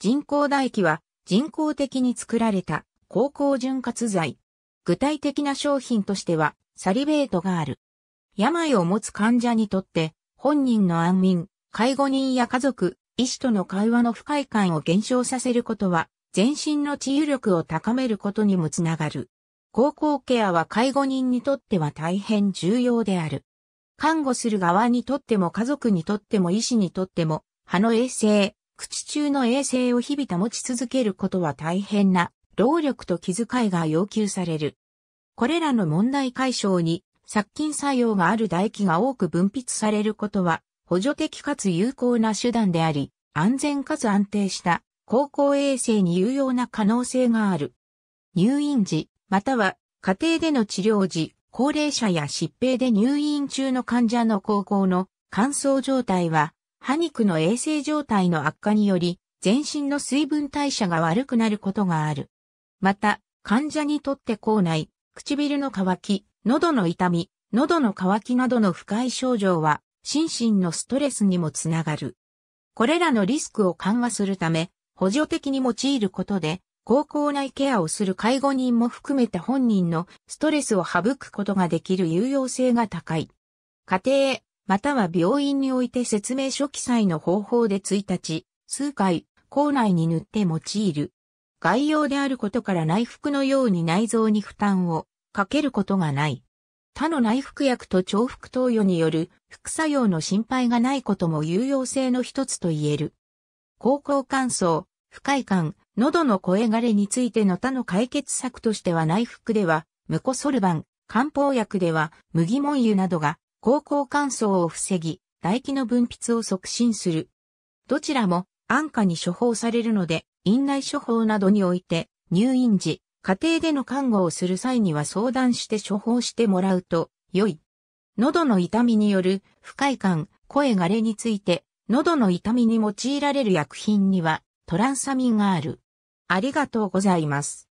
人工唾液は人工的に作られた高校潤滑剤。具体的な商品としてはサリベートがある。病を持つ患者にとって本人の安眠、介護人や家族、医師との会話の不快感を減少させることは全身の治癒力を高めることにもつながる。高校ケアは介護人にとっては大変重要である。看護する側にとっても家族にとっても医師にとっても、歯の衛生、口中の衛生を日々保ち続けることは大変な労力と気遣いが要求される。これらの問題解消に殺菌作用がある唾液が多く分泌されることは補助的かつ有効な手段であり、安全かつ安定した高校衛生に有用な可能性がある。入院時、または家庭での治療時、高齢者や疾病で入院中の患者の高校の乾燥状態は歯肉の衛生状態の悪化により、全身の水分代謝が悪くなることがある。また、患者にとって口内、唇の渇き、喉の痛み、喉の渇きなどの不快症状は、心身のストレスにもつながる。これらのリスクを緩和するため、補助的に用いることで、高校内ケアをする介護人も含めて本人のストレスを省くことができる有用性が高い。家庭、または病院において説明書記載の方法で1日、数回、口内に塗って用いる。概要であることから内服のように内臓に負担をかけることがない。他の内服薬と重複投与による副作用の心配がないことも有用性の一つと言える。高校乾燥、不快感、喉の声枯れについての他の解決策としては内服では、ムコソルバン、漢方薬では、麦門油などが高校乾燥を防ぎ、唾液の分泌を促進する。どちらも安価に処方されるので、院内処方などにおいて、入院時、家庭での看護をする際には相談して処方してもらうと良い。喉の痛みによる不快感、声枯れについて、喉の痛みに用いられる薬品にはトランサミンがある。ありがとうございます。